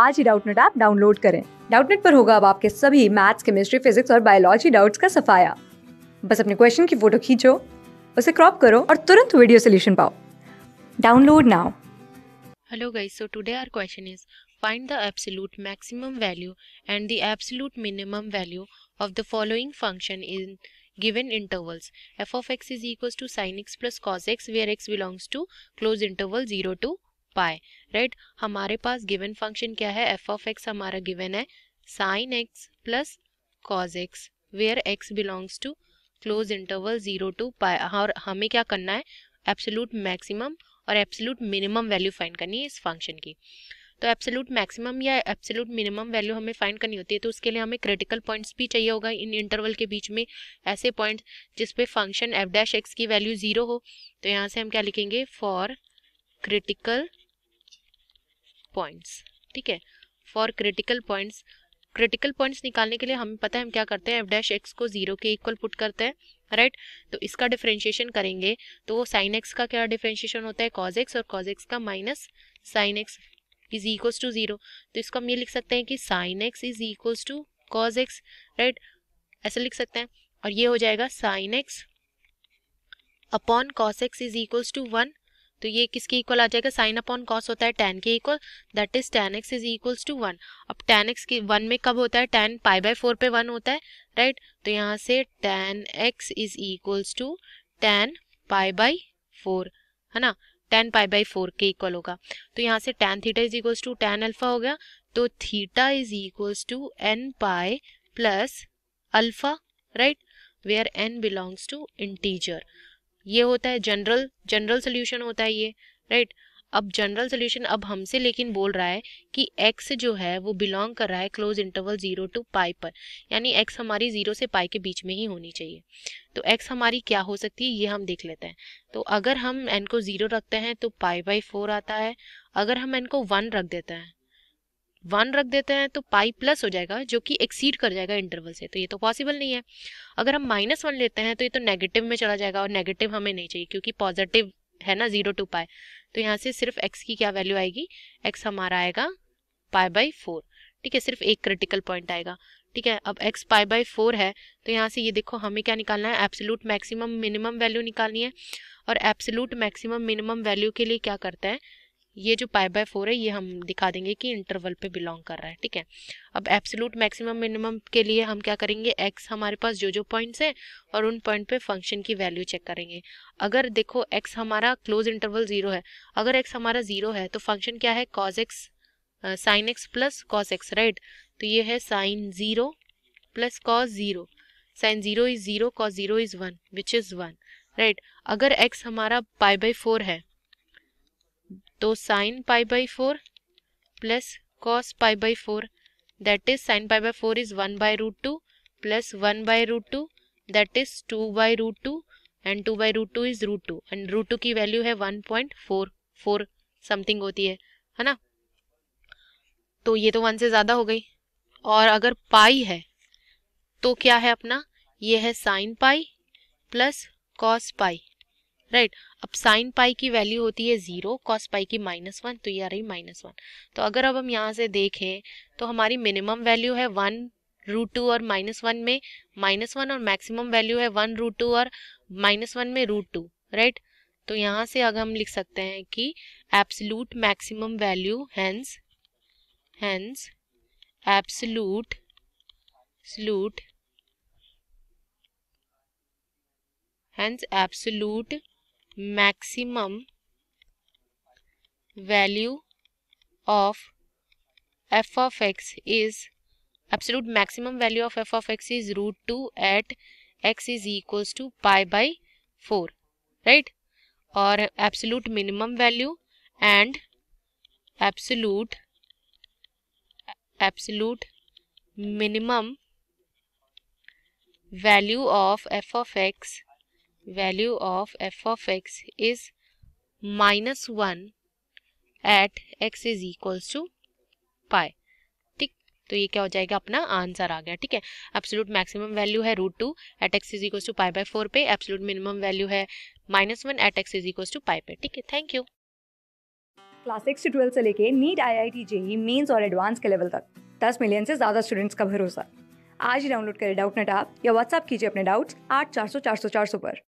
आज ही Doubtnut app download करें डाउटनेट पर होगा अब आपके सभी मैथ्स केमिस्ट्री फिजिक्स और बायोलॉजी डाउट्स का सफाया बस अपने क्वेश्चन की फोटो खींचो उसे क्रॉप करो और तुरंत वीडियो सोल्यूशन पाओ download now Hello guys, so today our question is find the absolute maximum value and the absolute minimum value of the following function in given intervals. f of x is equals to sin x plus cos x where x belongs to closed interval 0 to pi right हमारे पास given function क्या है F of X हमारा given है sine X plus cos X where X belongs to closed interval zero to pi और हमें क्या करना है एप्सोलूट मैक्सिमम और एब्सोलूट मिनिमम वैल्यू फाइन करनी है इस फंक्शन की तो एप्सोलूट मैक्सिमम या एप्सोलूट मिनिमम वैल्यू हमें फाइंड करनी होती है तो उसके लिए हमें क्रिटिकल पॉइंट्स भी चाहिए होगा इन इंटरवल के बीच में ऐसे पॉइंट्स जिस पे फंक्शन एफ डैश एक्स की वैल्यू ज़ीरो हो तो यहाँ से हम क्या लिखेंगे फॉर क्रिटिकल पॉइंट्स ठीक है for critical points critical points निकालने के लिए हमें पता है हम क्या करते हैं एफ डैश एक्स को जीरो के इक्वल पुट करते हैं राइट right? तो इसका डिफ्रेंशिएशन करेंगे तो वो साइन एक्स का क्या डिफ्रेंशिएशन होता है कॉज एक्स और कॉज एक्स का minus sine X is equals to zero तो इसको हम ये लिख सकते हैं कि sine X is equals to cos X right ऐसे लिख सकते हैं और ये हो जाएगा sine X upon cos X is equals to one तो ये किसके इक्वल आ जाएगा साइन अपॉन कॉस होता है टेन के equal that is tan X is equals to one अब टेन एक्स की वन में कब होता है टेन पाई बाय फोर पे वन होता है राइट right? तो यहाँ से tan X is equals to tan pi by four है ना टेन पाई बाई फोर के इक्वल होगा तो यहाँ से tan theta is equals to tan alpha हो गया तो theta is equals to N pi plus alpha right where N belongs to integer ये होता है जनरल जनरल सोल्यूशन होता है ये राइट अब जनरल सोल्यूशन अब हमसे लेकिन बोल रहा है कि एक्स जो है वो बिलोंग कर रहा है closed interval zero to pi पर यानी एक्स हमारी जीरो से पाई के बीच में ही होनी चाहिए तो एक्स हमारी क्या हो सकती है ये हम देख लेते हैं तो अगर हम एन को जीरो रखते हैं तो पाई बाई फोर आता है अगर हम एन को वन रख देते हैं वन रख देते हैं तो पाई प्लस हो जाएगा जो कि एक्सीड कर जाएगा इंटरवल से तो ये तो पॉसिबल नहीं है अगर हम माइनस वन लेते हैं तो ये तो नेगेटिव में चला जाएगा और नेगेटिव हमें नहीं चाहिए क्योंकि पॉजिटिव है ना जीरो टू पाई तो यहाँ से सिर्फ एक्स की क्या वैल्यू आएगी एक्स हमारा आएगा पाई बाई फोर ठीक है सिर्फ एक क्रिटिकल पॉइंट आएगा ठीक है अब एक्स पाई बाई फोर है तो यहाँ से ये देखो हमें क्या निकालना है एप्सोलूट मैक्सिमम मिनिमम वैल्यू निकालनी है और एप्सोलूट मैक्सिमम मिनिमम वैल्यू के लिए क्या करते हैं ये जो पाई बाय फोर है ये हम दिखा देंगे कि इंटरवल पे बिलोंग कर रहा है ठीक है अब एब्सोलूट मैक्सिमम मिनिमम के लिए हम क्या करेंगे एक्स हमारे पास जो जो पॉइंट्स हैं और उन पॉइंट पे फंक्शन की वैल्यू चेक करेंगे अगर देखो एक्स हमारा क्लोज इंटरवल जीरो है अगर एक्स हमारा जीरो है तो फंक्शन क्या है cos X sine X plus cos X right तो ये है sine zero plus cos zero sine zero is zero cos zero is one which is one right अगर एक्स हमारा पाई बाई फोर है तो sine pi by four plus cos pi by four that is sine pi by four is one by root two plus one by root two that is two by root two and two by root two is root two and root two की value है one point four four something होती है है ना तो ये तो one से ज़्यादा हो गई और अगर पाई है तो क्या है अपना ये है sine pi plus cos pi right right. अब साइन पाई की वैल्यू होती है जीरो कॉस पाई की माइनस वन तो ये आ रही माइनस वन तो अगर अब हम यहाँ से देखें तो हमारी मिनिमम वैल्यू है वन रूट टू और माइनस वन में माइनस वन और मैक्सिमम वैल्यू है वन रूट टू और माइनस वन में रूट टू राइट तो यहाँ से अगर हम लिख सकते हैं कि absolute maximum value hence hence absolute स्लूट hence absolute maximum value of f of x is absolute maximum value of f of x is root 2 at x is equals to pi by 4 right or absolute minimum value and absolute absolute minimum value of f of x value of f of x is minus one at x is equals to pi ठीक तो ये क्या हो जाएगा अपना answer आ गया ठीक है एब्सोल्यूट मैक्सिमम वैल्यू है root two at X is equal to pi by four पे एब्सोल्यूट मिनिमम वैल्यू है minus one at X is equal to pi पे ठीक है थैंक यू क्लास सिक्स से ट्वेल्थ से लेके NEET I I T JEE mains और advance के लेवल तक दस मिलियन से ज़्यादा स्टूडेंट्स का भरोसा आज ही डाउनलोड करें डाउट नेट आप या व्हाट्सअप कीजिए अपने डाउट्स आठ चार सौ चार सौ चार सौ पर